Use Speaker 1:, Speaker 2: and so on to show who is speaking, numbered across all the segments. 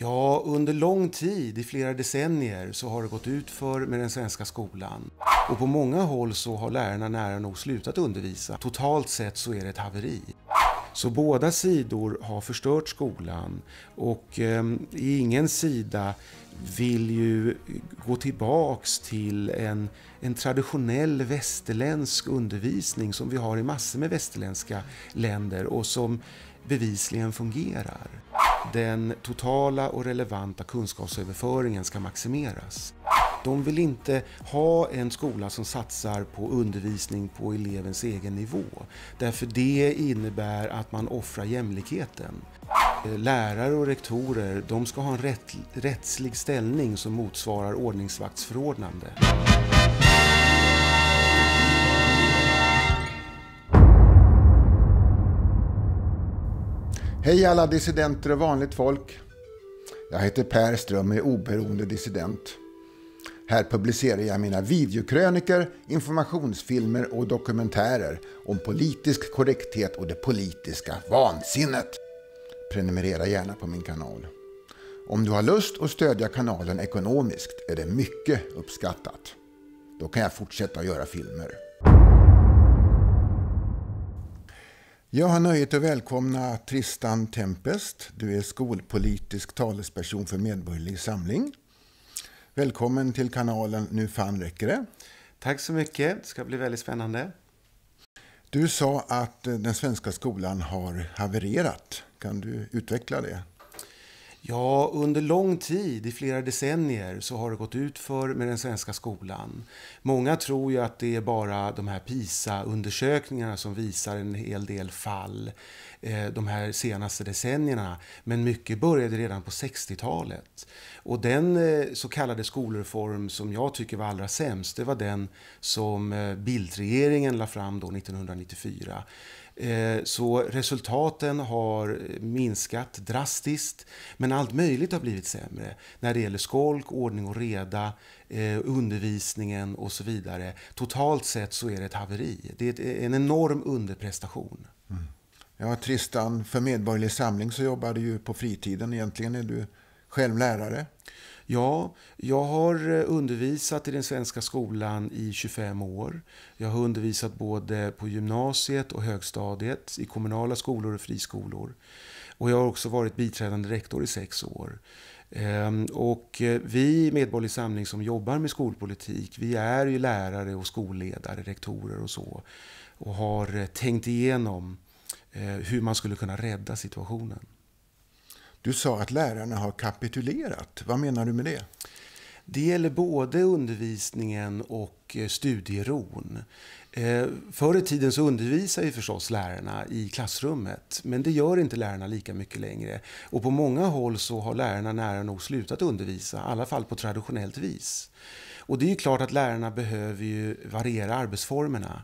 Speaker 1: Ja, under lång tid, i flera decennier, så har det gått ut för med den svenska skolan. Och på många håll så har lärarna nära nog slutat undervisa. Totalt sett så är det ett haveri. Så båda sidor har förstört skolan och eh, ingen sida vill ju gå tillbaks till en, en traditionell västerländsk undervisning som vi har i massor med västerländska länder och som bevisligen fungerar. Den totala och relevanta kunskapsöverföringen ska maximeras. De vill inte ha en skola som satsar på undervisning på elevens egen nivå. Därför det innebär att man offrar jämlikheten. Eh, lärare och rektorer de ska ha en rätt, rättslig ställning som motsvarar ordningsvaktsförordnande.
Speaker 2: Hej alla dissidenter och vanligt folk. Jag heter Per Ström och är oberoende dissident. Här publicerar jag mina videokröniker, informationsfilmer och dokumentärer om politisk korrekthet och det politiska vansinnet. Prenumerera gärna på min kanal. Om du har lust att stödja kanalen ekonomiskt är det mycket uppskattat. Då kan jag fortsätta att göra filmer. Jag har nöjet att välkomna Tristan Tempest. Du är skolpolitisk talesperson för Medborgerlig Samling. Välkommen till kanalen Nu fan räcker
Speaker 1: det. Tack så mycket. Det ska bli väldigt spännande.
Speaker 2: Du sa att den svenska skolan har havererat. Kan du utveckla det?
Speaker 1: Ja, under lång tid, i flera decennier, så har det gått ut för med den svenska skolan. Många tror ju att det är bara de här PISA-undersökningarna som visar en hel del fall eh, de här senaste decennierna. Men mycket började redan på 60-talet. Och den eh, så kallade skolreform som jag tycker var allra sämst, det var den som eh, Bildtregeringen la fram då 1994 Eh, så resultaten har minskat drastiskt, men allt möjligt har blivit sämre. När det gäller skolk, ordning och reda, eh, undervisningen och så vidare. Totalt sett så är det ett haveri. Det är eh, en enorm underprestation.
Speaker 2: Mm. Ja, Tristan, för Medborgerlig Samling så jobbar du ju på fritiden. Egentligen är du
Speaker 1: själv lärare. Ja, jag har eh, undervisat i den svenska skolan i 25 år. Jag har undervisat både på gymnasiet och högstadiet, i kommunala skolor och friskolor. Och jag har också varit biträdande rektor i sex år. Ehm, och eh, vi i Medborgerlig Samling som jobbar med skolpolitik, vi är ju lärare och skolledare, rektorer och så. Och har eh, tänkt igenom hur man skulle kunna rädda situationen. Du sa att lärarna har kapitulerat. Vad menar du med det? Det gäller både undervisningen och eh, studieron. Eh, förr i tiden så undervisade ju förstås lärarna i klassrummet, men det gör inte lärarna lika mycket längre. Och på många håll så har lärarna nära nog slutat undervisa, i alla fall på traditionellt vis. Och det är ju klart att lärarna behöver ju variera arbetsformerna.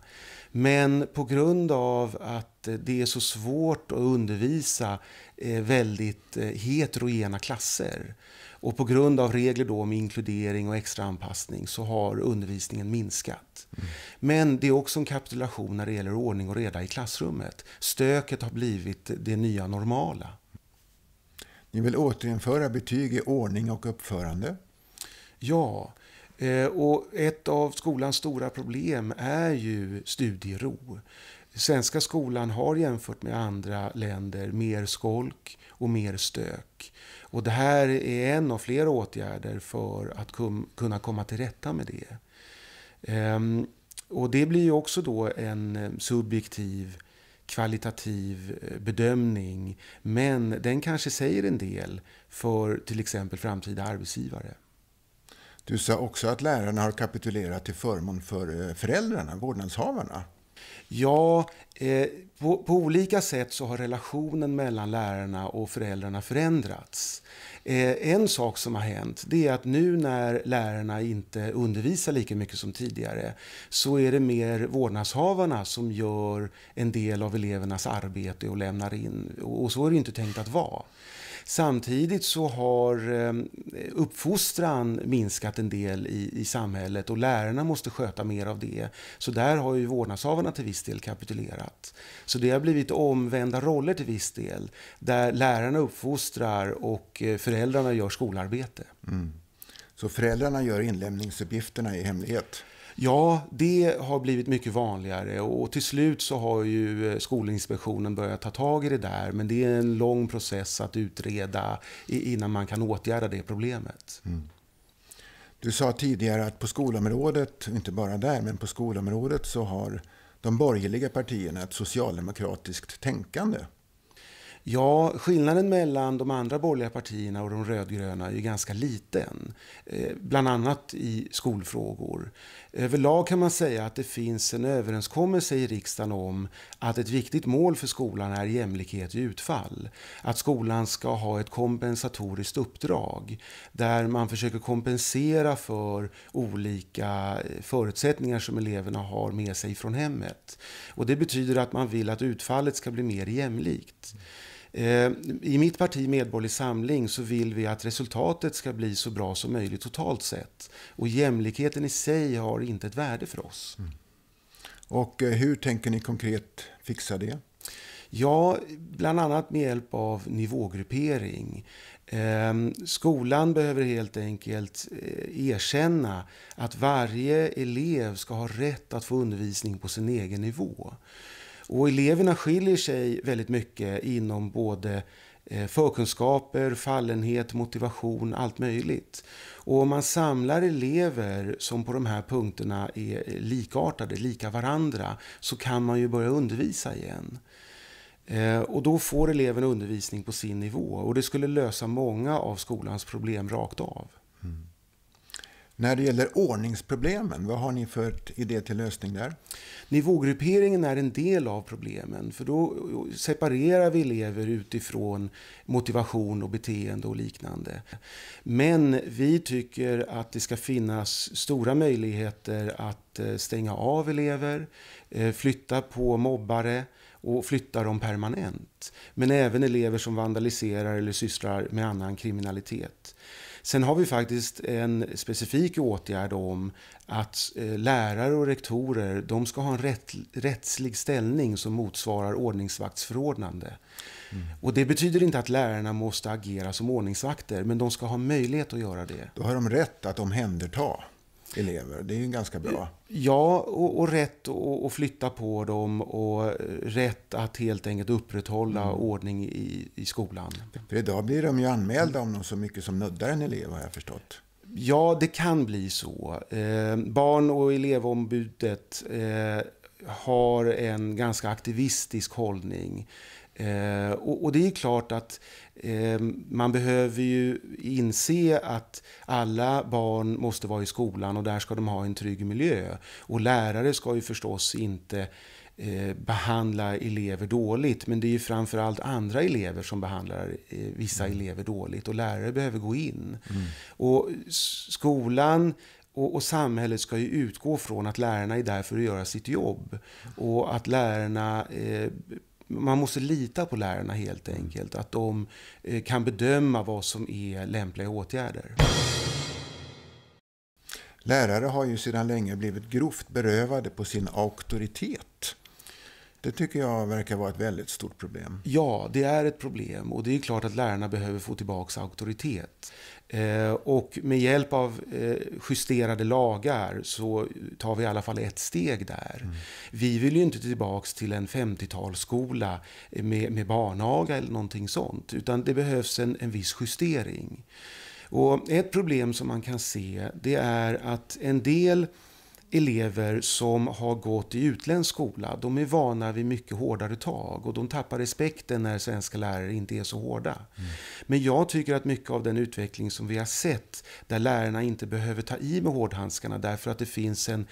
Speaker 1: Men på grund av att det är så svårt att undervisa Eh, väldigt eh, heterogena klasser. Och på grund av regler då om inkludering och extra anpassning så har undervisningen minskat. Mm. Men det är också en kapitulation när det gäller ordning och reda i klassrummet. Stöket har blivit det nya normala. Ni vill återinföra
Speaker 2: betyg i ordning och uppförande?
Speaker 1: Ja, eh, och ett av skolans stora problem är ju studiero svenska skolan har jämfört med andra länder mer skolk och mer stök. Och det här är en av flera åtgärder för att kunna komma till rätta med det. Ehm, och det blir också då en eh, subjektiv kvalitativ eh, bedömning, men den kanske säger en del för till exempel framtida arbetsgivare. Du sa också att lärarna har kapitulerat till förmån för eh, föräldrarna, vårdnadshavarna. Ja, eh, på, på, olika sätt så har relationen mellan lärarna och föräldrarna förändrats. Eh, en sak som har hänt det är att nu när lärarna inte undervisar lika mycket som tidigare så är det mer vårdnadshavarna som gör en del av elevernas arbete och lämnar in. Och så är det inte tänkt att vara. Samtidigt så har eh, uppfostran minskat en del i, i samhället och lärarna måste sköta mer av det. Så där har ju vårdnadshavarna till viss del kapitulerat. Så det har blivit omvända roller till viss del, där lärarna uppfostrar och eh, föräldrarna gör skolarbete. Mm. Så föräldrarna gör inlämningsuppgifterna i hemlighet? Ja, det har blivit mycket vanligare och till slut så har ju eh, Skolinspektionen börjat ta tag i det där. Men det är en lång process att utreda innan man kan åtgärda det problemet. Mm.
Speaker 2: Du sa tidigare att på skolområdet, inte bara där, men på skolområdet så har de borgerliga partierna ett socialdemokratiskt
Speaker 1: tänkande. Ja, skillnaden mellan de andra borgerliga partierna och de rödgröna är ju ganska liten. Eh, bland annat i skolfrågor. Överlag kan man säga att det finns en överenskommelse i riksdagen om att ett viktigt mål för skolan är jämlikhet i utfall. Att skolan ska ha ett kompensatoriskt uppdrag där man försöker kompensera för olika eh, förutsättningar som eleverna har med sig från hemmet. Och det betyder att man vill att utfallet ska bli mer jämlikt. Eh, I mitt parti Medborgerlig Samling så vill vi att resultatet ska bli så bra som möjligt totalt sett. Och jämlikheten i sig har inte ett värde för oss. Mm. Och eh, hur tänker ni konkret fixa det? Ja, bland annat med hjälp av nivågruppering. Ehm, skolan behöver helt enkelt eh, erkänna att varje elev ska ha rätt att få undervisning på sin egen nivå. Och eleverna skiljer sig väldigt mycket inom både eh, förkunskaper, fallenhet, motivation, allt möjligt. Och om man samlar elever som på de här punkterna är likartade, lika varandra, så kan man ju börja undervisa igen. Eh, och då får eleven undervisning på sin nivå och det skulle lösa många av skolans problem rakt av. Mm. När det gäller ordningsproblemen, vad har ni för idé till lösning där? Nivågrupperingen är en del av problemen, för då separerar vi elever utifrån motivation och beteende och liknande. Men vi tycker att det ska finnas stora möjligheter att eh, stänga av elever, eh, flytta på mobbare, och flytta dem permanent. Men även elever som vandaliserar eller sysslar med annan kriminalitet. Sen har vi faktiskt en specifik åtgärd om att eh, lärare och rektorer de ska ha en rätt, rättslig ställning som motsvarar ordningsvaktsförordnande. Mm. Och det betyder inte att lärarna måste agera som ordningsvakter, men de ska ha möjlighet att göra det. Då har de rätt att omhänderta elever. Det är ju ganska bra. Ja, och, och rätt att flytta på dem och rätt att helt enkelt upprätthålla mm. ordning i, i skolan.
Speaker 2: För idag blir de ju anmälda om de så
Speaker 1: mycket som nuddar en elev har jag förstått. Ja, det kan bli så. Eh, barn och elevombudet eh, har en ganska aktivistisk hållning. Eh, och, och, det är klart att eh, man behöver ju inse att alla barn måste vara i skolan och där ska de ha en trygg miljö. Och lärare ska ju förstås inte eh, behandla elever dåligt, men det är ju framförallt andra elever som behandlar eh, vissa mm. elever dåligt och lärare behöver gå in. Mm. Och skolan och, och, samhället ska ju utgå från att lärarna är där för att göra sitt jobb och att lärarna eh, man måste lita på lärarna helt mm. enkelt. Att de eh, kan bedöma vad som är lämpliga åtgärder. Lärare har ju sedan länge
Speaker 2: blivit grovt berövade på sin auktoritet. Det tycker jag verkar vara ett väldigt stort problem.
Speaker 1: Ja, det är ett problem. Och det är klart att lärarna behöver få tillbaka auktoritet. Eh, och med hjälp av eh, justerade lagar så tar vi i alla fall ett steg där. Mm. Vi vill ju inte tillbaka till en 50-talsskola med, med barnaga eller någonting sånt. Utan det behövs en, en viss justering. Och ett problem som man kan se det är att en del elever som har gått i utländsk skola, de är vana vid mycket hårdare tag och de tappar respekten när svenska lärare inte är så hårda. Mm. Men jag tycker att mycket av den utveckling som vi har sett, där lärarna inte behöver ta i med hårdhandskarna därför att det finns en,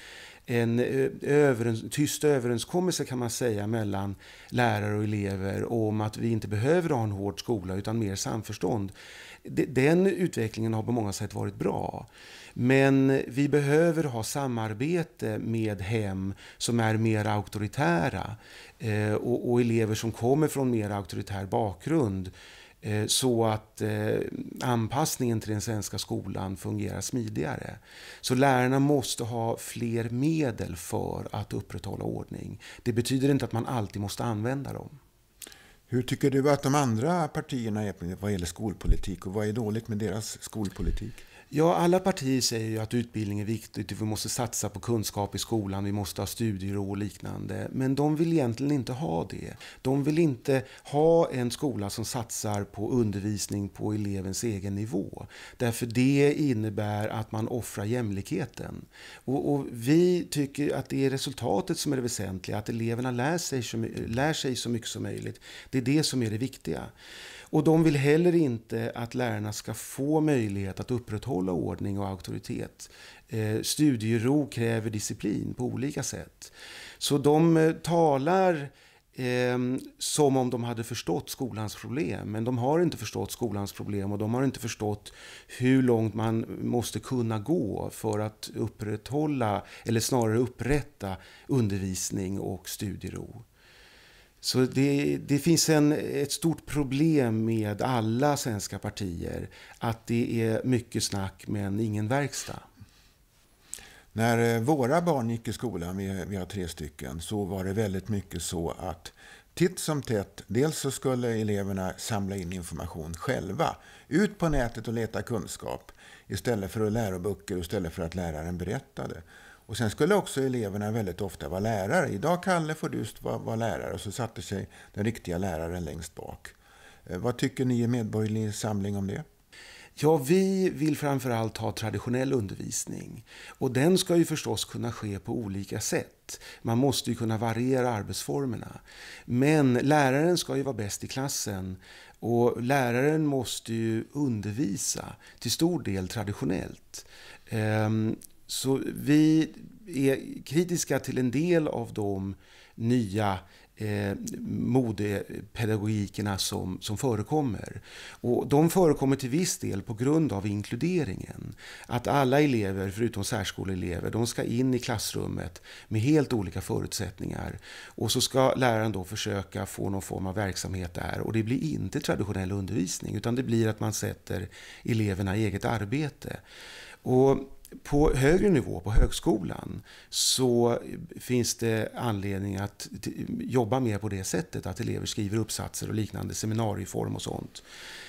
Speaker 1: en överens, tyst överenskommelse kan man säga mellan lärare och elever om att vi inte behöver ha en hård skola utan mer samförstånd. Den utvecklingen har på många sätt varit bra. Men vi behöver ha samarbete med hem som är mer auktoritära eh, och, och elever som kommer från mer auktoritär bakgrund eh, så att eh, anpassningen till den svenska skolan fungerar smidigare. Så lärarna måste ha fler medel för att upprätthålla ordning. Det betyder inte att man alltid måste använda dem.
Speaker 2: Hur tycker du att de andra partierna är vad gäller skolpolitik och vad är dåligt med deras skolpolitik?
Speaker 1: Ja, alla partier säger ju att utbildning är viktigt, vi måste satsa på kunskap i skolan, vi måste ha studiero och liknande. Men de vill egentligen inte ha det. De vill inte ha en skola som satsar på undervisning på elevens egen nivå. Därför det innebär att man offrar jämlikheten. Och, och vi tycker att det är resultatet som är det väsentliga, att eleverna lär sig, lär sig så mycket som möjligt. Det är det som är det viktiga. Och de vill heller inte att lärarna ska få möjlighet att upprätthålla ordning och auktoritet. Eh, studiero kräver disciplin på olika sätt. Så de eh, talar eh, som om de hade förstått skolans problem. Men de har inte förstått skolans problem och de har inte förstått hur långt man måste kunna gå för att upprätthålla, eller snarare upprätta, undervisning och studiero. Så det, det finns en, ett stort problem med alla svenska partier. Att det är mycket snack men ingen verkstad. När eh,
Speaker 2: våra barn gick i skolan, vi, vi har tre stycken, så var det väldigt mycket så att titt som tätt, dels så skulle eleverna samla in information själva. Ut på nätet och leta kunskap istället för att läroböcker och istället för att läraren berättade. Och sen skulle också eleverna väldigt ofta vara lärare. Idag, Kalle, får du vara, vara lärare. Och så satte sig den riktiga läraren längst bak. Eh, vad tycker ni i Medborgerlig Samling om det?
Speaker 1: Ja, vi vill framför allt ha traditionell undervisning. Och den ska ju förstås kunna ske på olika sätt. Man måste ju kunna variera arbetsformerna. Men läraren ska ju vara bäst i klassen och läraren måste ju undervisa till stor del traditionellt. Ehm, så vi är kritiska till en del av de nya eh, modepedagogikerna som, som förekommer. Och de förekommer till viss del på grund av inkluderingen. Att alla elever, förutom särskoleelever, de ska in i klassrummet med helt olika förutsättningar. Och så ska läraren då försöka få någon form av verksamhet där. Och det blir inte traditionell undervisning, utan det blir att man sätter eleverna i eget arbete. Och på högre nivå, på högskolan, så finns det anledning att jobba mer på det sättet, att elever skriver uppsatser och liknande, seminarieform och sånt.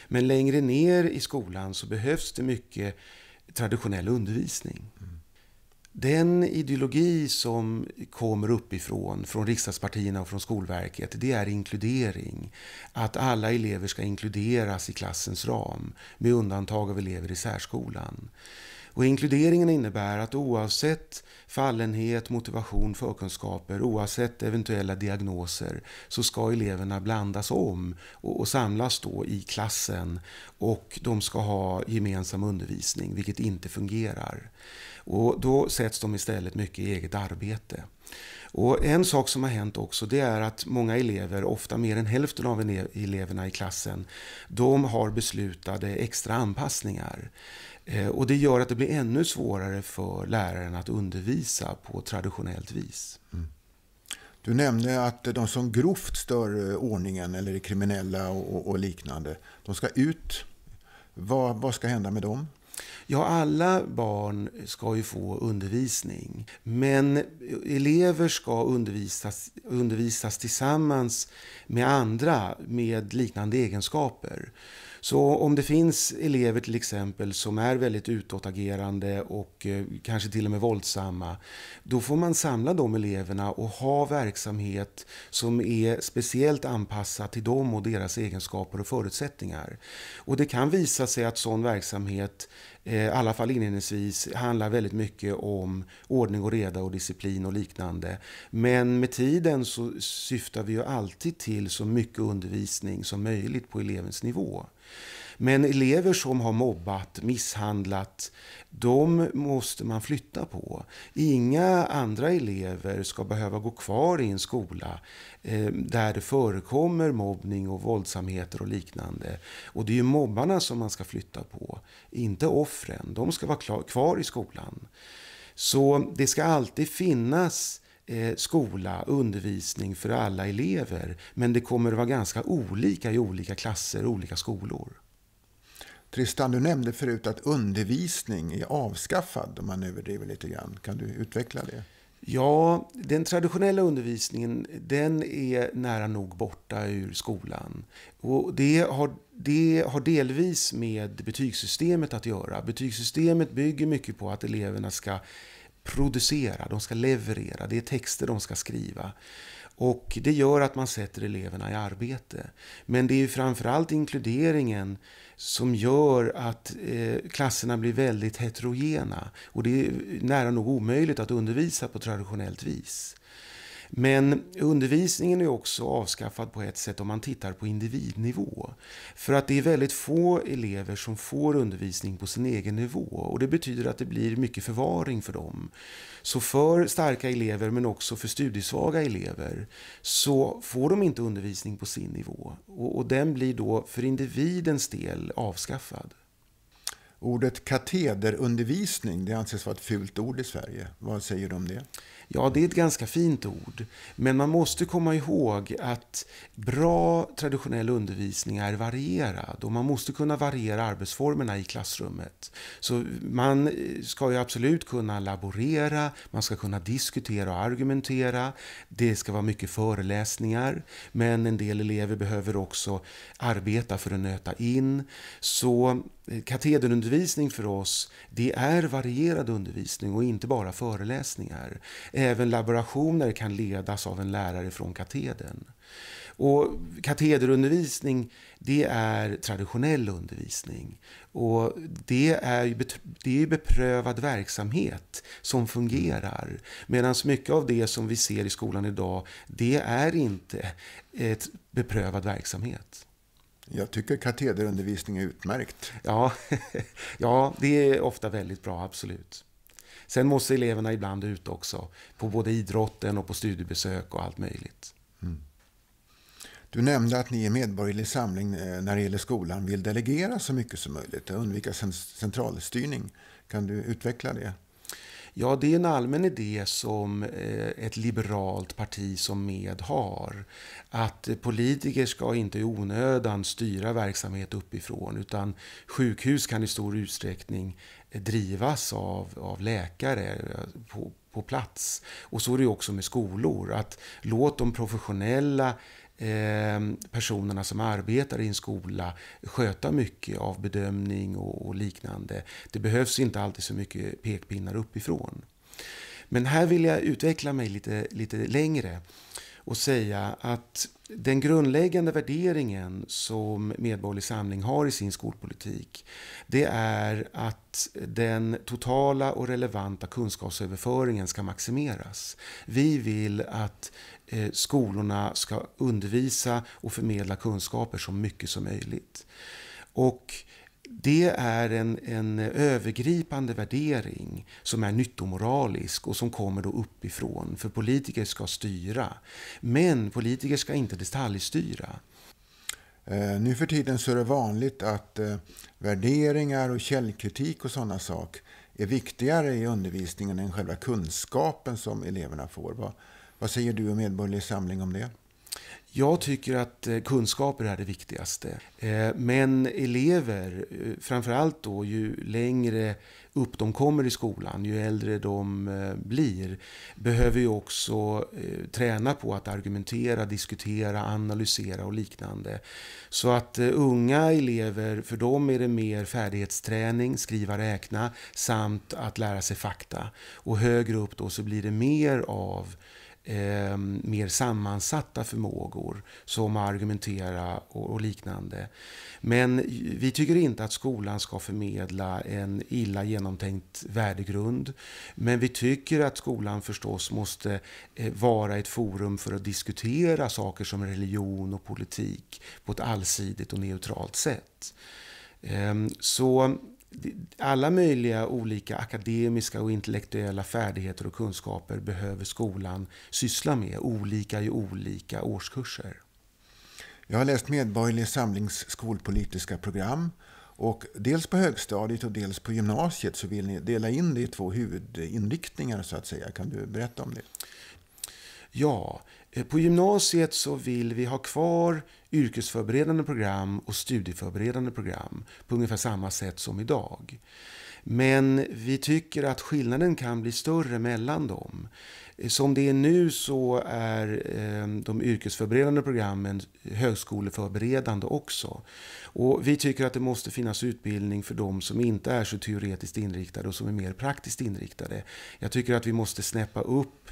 Speaker 1: Men längre ner i skolan så behövs det mycket traditionell undervisning. Den ideologi som kommer uppifrån, från riksdagspartierna och från Skolverket, det är inkludering. Att alla elever ska inkluderas i klassens ram, med undantag av elever i särskolan. Och inkluderingen innebär att oavsett fallenhet, motivation, förkunskaper, oavsett eventuella diagnoser så ska eleverna blandas om och, och samlas då i klassen och de ska ha gemensam undervisning, vilket inte fungerar. Och då sätts de istället mycket i eget arbete. Och en sak som har hänt också det är att många elever, ofta mer än hälften av eleverna i klassen, de har beslutade extra anpassningar. Eh, och det gör att det blir ännu svårare för läraren att undervisa på traditionellt vis.
Speaker 2: Mm. Du nämnde att de som grovt stör eh, ordningen eller är kriminella och, och liknande, de ska ut. Vad, vad ska hända med dem?
Speaker 1: Ja, alla barn ska ju få undervisning. Men elever ska undervisas, undervisas tillsammans med andra med liknande egenskaper. Så om det finns elever till exempel som är väldigt utåtagerande och eh, kanske till och med våldsamma, då får man samla de eleverna och ha verksamhet som är speciellt anpassad till dem och deras egenskaper och förutsättningar. Och det kan visa sig att sån verksamhet eh, i alla fall inledningsvis, handlar väldigt mycket om ordning och reda och disciplin och liknande. Men med tiden så syftar vi ju alltid till så mycket undervisning som möjligt på elevens nivå. Men elever som har mobbat, misshandlat, de måste man flytta på. Inga andra elever ska behöva gå kvar i en skola eh, där det förekommer mobbning och våldsamheter och liknande. Och det är ju mobbarna som man ska flytta på, inte offren. De ska vara kvar i skolan. Så det ska alltid finnas Eh, skola, undervisning för alla elever. Men det kommer att vara ganska olika i olika klasser och olika skolor. Tristan, du
Speaker 2: nämnde förut att undervisning är avskaffad om man överdriver lite grann. Kan du utveckla det?
Speaker 1: Ja, den traditionella undervisningen den är nära nog borta ur skolan. Och det, har, det har delvis med betygssystemet att göra. Betygssystemet bygger mycket på att eleverna ska producera, de ska leverera, det är texter de ska skriva. Och det gör att man sätter eleverna i arbete. Men det är ju framförallt inkluderingen som gör att eh, klasserna blir väldigt heterogena. Och det är nära nog omöjligt att undervisa på traditionellt vis. Men undervisningen är också avskaffad på ett sätt om man tittar på individnivå. För att det är väldigt få elever som får undervisning på sin egen nivå och det betyder att det blir mycket förvaring för dem. Så för starka elever men också för studiesvaga elever så får de inte undervisning på sin nivå och, och den blir då för individens del avskaffad.
Speaker 2: Ordet katederundervisning det anses vara ett fult ord i Sverige. Vad säger du om det?
Speaker 1: Ja, det är ett ganska fint ord. Men man måste komma ihåg att bra traditionell undervisning är varierad och man måste kunna variera arbetsformerna i klassrummet. Så man eh, ska ju absolut kunna laborera, man ska kunna diskutera och argumentera. Det ska vara mycket föreläsningar, men en del elever behöver också arbeta för att nöta in. Så katederundervisning för oss, det är varierad undervisning och inte bara föreläsningar. Även laborationer kan ledas av en lärare från katedern. Och katederundervisning, det är traditionell undervisning. Och det är, det är beprövad verksamhet som fungerar. Medan mycket av det som vi ser i skolan idag, det är inte ett beprövad verksamhet.
Speaker 2: Jag tycker katederundervisning är utmärkt.
Speaker 1: Ja, ja, det är ofta väldigt bra, absolut. Sen måste eleverna ibland ut också, på både idrotten och på studiebesök och allt möjligt. Mm.
Speaker 2: Du nämnde att ni i Medborgerlig Samling eh, när det gäller skolan vill delegera så mycket som möjligt och undvika centralstyrning. Kan du utveckla det?
Speaker 1: Ja, det är en allmän idé som eh, ett liberalt parti som MED har. Att politiker ska inte i onödan styra verksamhet uppifrån utan sjukhus kan i stor utsträckning eh, drivas av, av läkare eh, på, på plats. Och så är det också med skolor. att Låt de professionella Ehm, personerna som arbetar i en skola sköta mycket av bedömning och liknande. Det behövs inte alltid så mycket pekpinnar uppifrån. Men här vill jag utveckla mig lite, lite längre och säga att den grundläggande värderingen som Medborgerlig Samling har i sin skolpolitik det är att den totala och relevanta kunskapsöverföringen ska maximeras. Vi vill att Eh, skolorna ska undervisa och förmedla kunskaper så mycket som möjligt. Och det är en, en övergripande värdering som är nyttomoralisk och som kommer då uppifrån. För politiker ska styra, men politiker ska inte detaljstyra.
Speaker 2: Eh, nu för tiden så är det vanligt att eh, värderingar och källkritik och sådana saker är viktigare i undervisningen än själva kunskapen som eleverna får. Vad säger du och Medborgerlig Samling om det? Jag tycker att
Speaker 1: eh, kunskaper är det viktigaste. Eh, men elever, eh, framförallt då ju längre upp de kommer i skolan, ju äldre de blir, behöver ju också träna på att argumentera, diskutera, analysera och liknande. Så att unga elever, för dem är det mer färdighetsträning, skriva, räkna, samt att lära sig fakta. Och högre upp då så blir det mer av eh, mer sammansatta förmågor som att argumentera och, och, liknande. Men vi tycker inte att skolan ska förmedla en illa genomtänkt värdegrund. Men vi tycker att skolan förstås måste eh, vara ett forum för att diskutera saker som religion och politik på ett allsidigt och neutralt sätt. Ehm, så alla möjliga olika akademiska och intellektuella färdigheter och kunskaper behöver skolan syssla med, olika i olika årskurser.
Speaker 2: Jag har läst Medborgerlig Samlings skolpolitiska program och dels på högstadiet och dels på gymnasiet så vill ni dela in det i två huvudinriktningar så att säga. Kan du
Speaker 1: berätta om det? Ja, eh, på gymnasiet så vill vi ha kvar yrkesförberedande program och studieförberedande program på ungefär samma sätt som idag. Men vi tycker att skillnaden kan bli större mellan dem. Som det är nu så är eh, de yrkesförberedande programmen högskoleförberedande också. Och vi tycker att det måste finnas utbildning för de som inte är så teoretiskt inriktade och som är mer praktiskt inriktade. Jag tycker att vi måste snäppa upp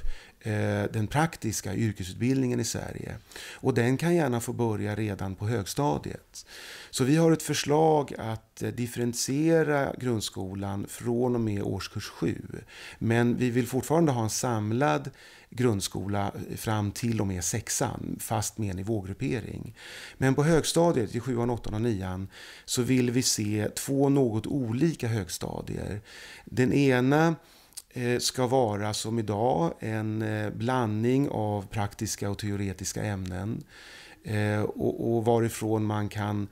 Speaker 1: Eh, den praktiska yrkesutbildningen i Sverige. Och den kan gärna få börja redan på högstadiet. Så vi har ett förslag att eh, differentiera grundskolan från och med årskurs 7. Men vi vill fortfarande ha en samlad grundskola eh, fram till och med sexan, fast med nivågruppering. Men på högstadiet, i sjuan, åttan och nian, så vill vi se två något olika högstadier. Den ena Eh, ska vara som idag en eh, blandning av praktiska och teoretiska ämnen. Eh, och, varifrån man kan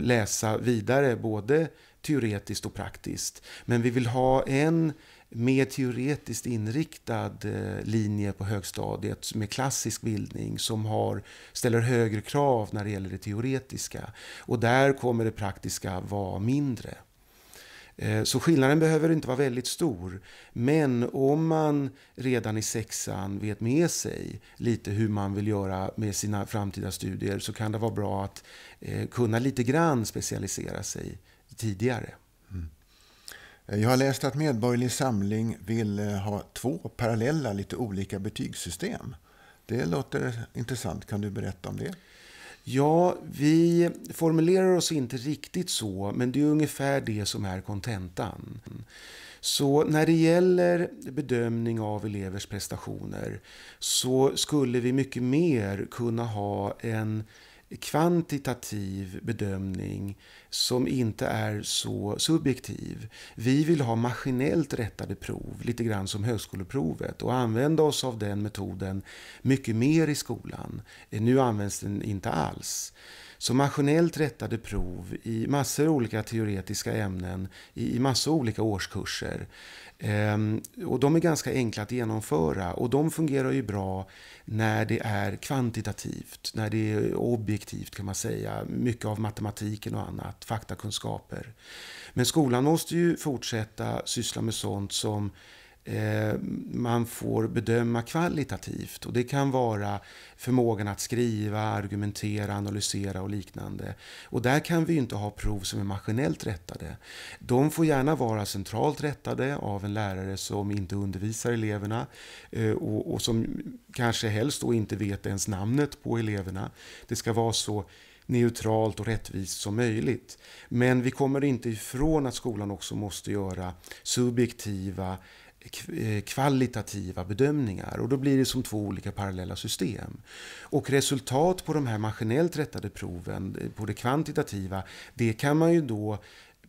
Speaker 1: läsa vidare både teoretiskt och praktiskt. Men vi vill ha en mer teoretiskt inriktad linje på högstadiet med klassisk bildning som har, ställer högre krav när det gäller det teoretiska. Och där kommer det praktiska vara mindre. Eh, så skillnaden behöver inte vara väldigt stor. Men om man redan i sexan vet med sig lite hur man vill göra med sina framtida studier så kan det vara bra att eh, kunna lite grann specialisera sig tidigare.
Speaker 2: Mm. Jag har läst att Medborgerlig Samling vill eh, ha två parallella, lite olika betygssystem. Det låter intressant. Kan du berätta om det?
Speaker 1: Ja, vi formulerar oss inte riktigt så, men det är ungefär det som är kontentan. Så när det gäller bedömning av elevers prestationer så skulle vi mycket mer kunna ha en kvantitativ bedömning som inte är så subjektiv. Vi vill ha maskinellt rättade prov, lite grann som högskoleprovet och använda oss av den metoden mycket mer i skolan. Nu används den inte alls. Så maskinellt rättade prov i massor av olika teoretiska ämnen i massor av olika årskurser. Ehm, och de är ganska enkla att genomföra och de fungerar ju bra när det är kvantitativt, när det är objektivt kan man säga, mycket av matematiken och annat, faktakunskaper. Men skolan måste ju fortsätta syssla med sånt som Eh, man får bedöma kvalitativt. Och det kan vara förmågan att skriva, argumentera, analysera och liknande. Och där kan vi inte ha prov som är maskinellt rättade. De får gärna vara centralt rättade av en lärare som inte undervisar eleverna eh, och, och som kanske helst då inte vet ens namnet på eleverna. Det ska vara så neutralt och rättvist som möjligt. Men vi kommer inte ifrån att skolan också måste göra subjektiva Eh, kvalitativa bedömningar och då blir det som två olika parallella system. Och resultat på de här maskinellt rättade proven, eh, på det kvantitativa, det kan man ju då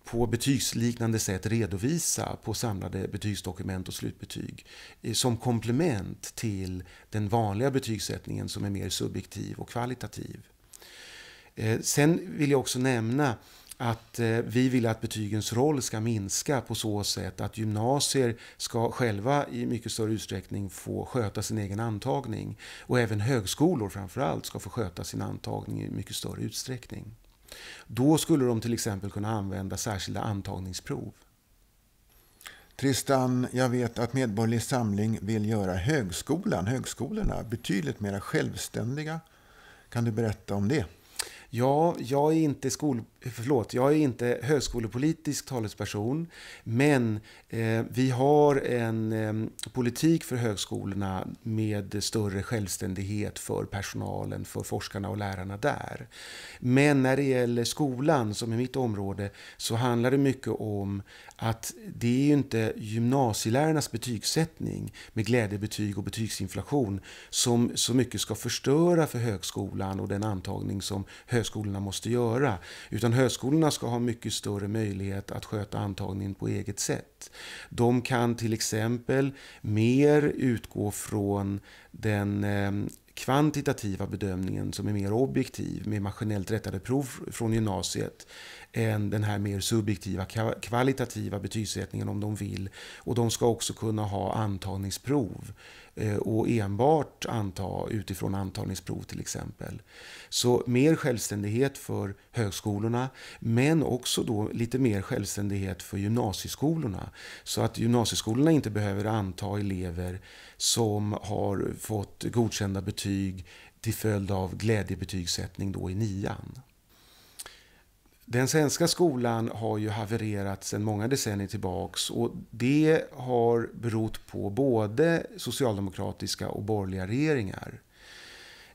Speaker 1: på betygsliknande sätt redovisa på samlade betygsdokument och slutbetyg eh, som komplement till den vanliga betygssättningen som är mer subjektiv och kvalitativ. Sen vill jag också nämna att eh, vi vill att betygens roll ska minska på så sätt att gymnasier ska själva i mycket större utsträckning få sköta sin egen antagning. Och även högskolor framförallt ska få sköta sin antagning i mycket större utsträckning. Då skulle de till exempel kunna använda särskilda antagningsprov. Tristan, jag vet att Medborgerlig Samling vill göra
Speaker 2: högskolan, högskolorna betydligt mer självständiga. Kan du berätta om det?
Speaker 1: Ja, jag är inte skol förlåt, jag är inte högskolepolitisk talesperson, men eh, vi har en eh, politik för högskolorna med större självständighet för personalen, för forskarna och lärarna där. Men när det gäller skolan, som är mitt område, så handlar det mycket om att det är inte gymnasielärarnas betygssättning med glädjebetyg och betygsinflation som så mycket ska förstöra för högskolan och den antagning som högskolorna måste göra. Utan utan högskolorna ska ha mycket större möjlighet att sköta antagningen på eget sätt. De kan till exempel mer utgå från den ehm, kvantitativa bedömningen som är mer objektiv med maskinellt rättade prov från gymnasiet än den här mer subjektiva kvalitativa betygssättningen om de vill. Och de ska också kunna ha antagningsprov eh, och enbart anta utifrån antagningsprov till exempel. Så mer självständighet för högskolorna men också då lite mer självständighet för gymnasieskolorna. Så att gymnasieskolorna inte behöver anta elever som har fått godkända betyg till följd av glädjebetygssättning då i nian. Den svenska skolan har ju havererat sedan många decennier tillbaks och det har berott på både socialdemokratiska och borgerliga regeringar.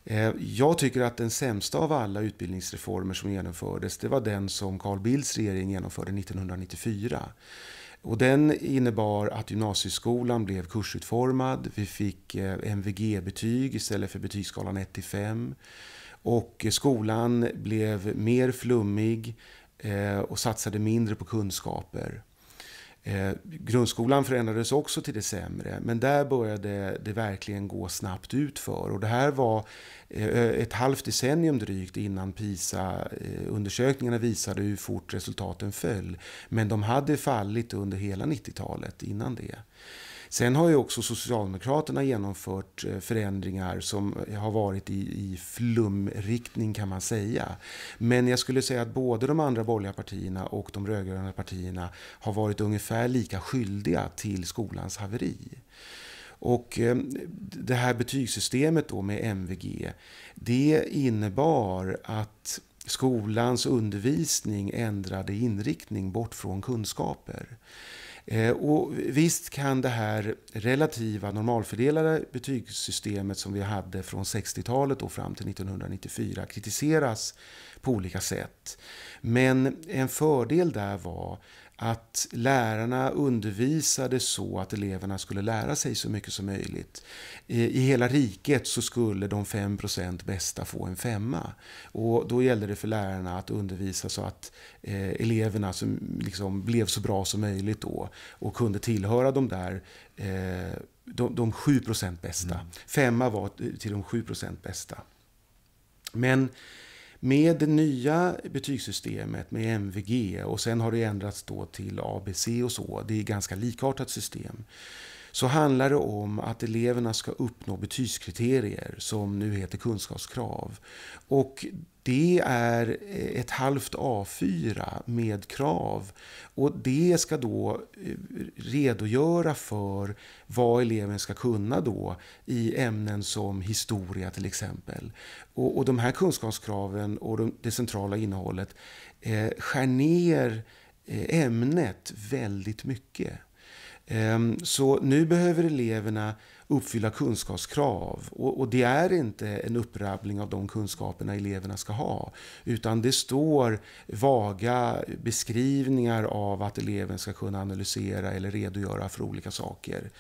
Speaker 1: Eh, jag tycker att den sämsta av alla utbildningsreformer som genomfördes, det var den som Carl Bildts regering genomförde 1994. Och den innebar att gymnasieskolan blev kursutformad, vi fick eh, MVG-betyg istället för betygsskalan 1-5. Och skolan blev mer flummig eh, och satsade mindre på kunskaper. Eh, grundskolan förändrades också till det sämre, men där började det verkligen gå snabbt utför. Och det här var eh, ett halvt decennium drygt innan PISA-undersökningarna visade hur fort resultaten föll. Men de hade fallit under hela 90-talet innan det. Sen har ju också Socialdemokraterna genomfört eh, förändringar som har varit i, i flumriktning kan man säga. Men jag skulle säga att både de andra borgerliga partierna och de rödgröna partierna har varit ungefär lika skyldiga till skolans haveri. Och eh, det här betygssystemet då med MVG, det innebar att skolans undervisning ändrade inriktning bort från kunskaper. Eh, och visst kan det här relativa normalfördelade betygssystemet som vi hade från 60-talet och fram till 1994 kritiseras på olika sätt. Men en fördel där var att lärarna undervisade så att eleverna skulle lära sig så mycket som möjligt. I hela riket så skulle de 5 bästa få en femma. Och då gällde det för lärarna att undervisa så att eh, eleverna liksom blev så bra som möjligt då och kunde tillhöra de där eh, de, de 7 bästa. Mm. Femma var till de 7 bästa. Men med det nya betygssystemet med MVG och sen har det ändrats då till ABC och så. Det är ganska likartat system så handlar det om att eleverna ska uppnå betygskriterier som nu heter kunskapskrav. Och det är ett halvt A4 med krav och det ska då eh, redogöra för vad eleven ska kunna då i ämnen som historia till exempel. Och, och de här kunskapskraven och de, det centrala innehållet eh, skär ner eh, ämnet väldigt mycket. Ehm, så nu behöver eleverna uppfylla kunskapskrav. Och, det är inte en upprabbling av de kunskaperna eleverna ska ha. Utan det står vaga beskrivningar av att eleven ska kunna analysera eller redogöra för olika saker.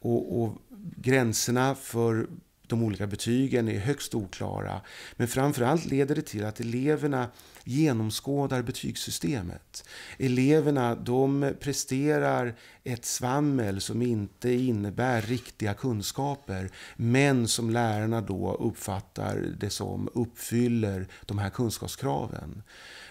Speaker 1: Och, och gränserna för de olika betygen är högst oklara, men framförallt leder det till att eleverna genomskådar betygssystemet. Eleverna de presterar ett svammel som inte innebär riktiga kunskaper, men som lärarna då uppfattar det som uppfyller de här kunskapskraven.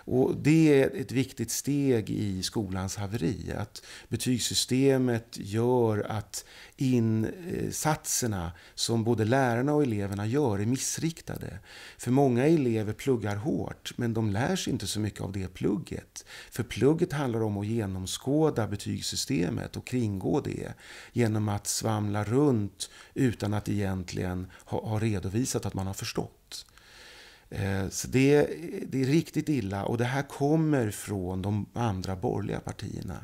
Speaker 1: Och det är ett viktigt steg i skolans haveri. Att betygssystemet gör att insatserna som både lärarna och eleverna gör är missriktade. För många elever pluggar hårt, men de lär sig inte så mycket av det plugget. För plugget handlar om att genomskåda betygssystemet och kringgå det genom att svamla runt utan att egentligen ha, ha redovisat att man har förstått. Eh, så det, det är riktigt illa och det här kommer från de andra borgerliga partierna.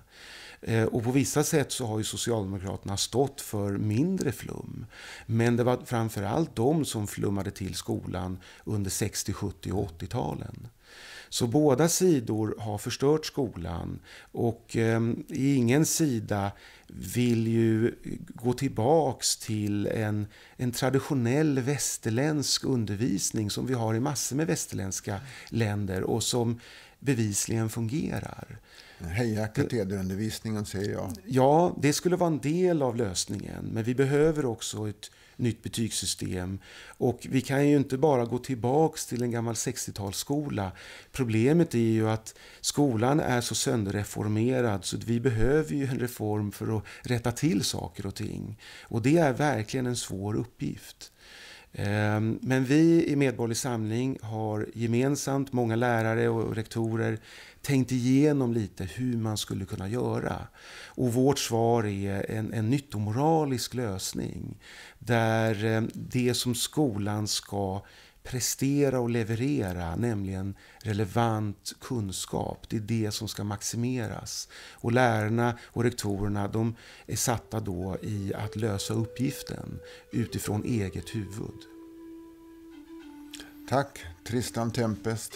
Speaker 1: Eh, och på vissa sätt så har ju Socialdemokraterna stått för mindre flum. Men det var framförallt de som flummade till skolan under 60-, 70 och 80-talen. Så båda sidor har förstört skolan och eh, ingen sida vill ju gå tillbaks till en, en traditionell västerländsk undervisning som vi har i massor med västerländska länder och som bevisligen fungerar. Heja katederundervisningen, säger jag. Ja, det skulle vara en del av lösningen. Men vi behöver också ett nytt betygssystem. Och vi kan ju inte bara gå tillbaks till en gammal 60-talsskola. Problemet är ju att skolan är så sönderreformerad så vi behöver ju en reform för att rätta till saker och ting. Och det är verkligen en svår uppgift. Ehm, men vi i Medborgerlig Samling har gemensamt, många lärare och rektorer, tänkt igenom lite hur man skulle kunna göra. Och vårt svar är en, en nyttomoralisk lösning där ehm, det som skolan ska prestera och leverera, nämligen relevant kunskap. Det är det som ska maximeras. Och lärarna och rektorerna de är satta då i att lösa uppgiften utifrån eget huvud. Tack Tristan
Speaker 2: Tempest,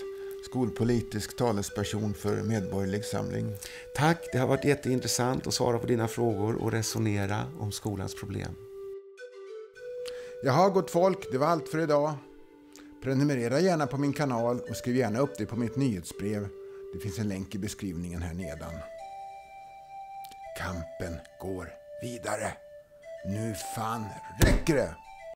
Speaker 2: skolpolitisk talesperson för Medborgerlig Samling. Tack, det har varit
Speaker 1: jätteintressant att svara på dina frågor och resonera om skolans problem.
Speaker 2: Jaha, gott folk, det var allt för idag. Prenumerera gärna på min kanal och skriv gärna upp dig på mitt nyhetsbrev. Det finns en länk i beskrivningen här nedan.
Speaker 1: Kampen går vidare. Nu fan räcker det!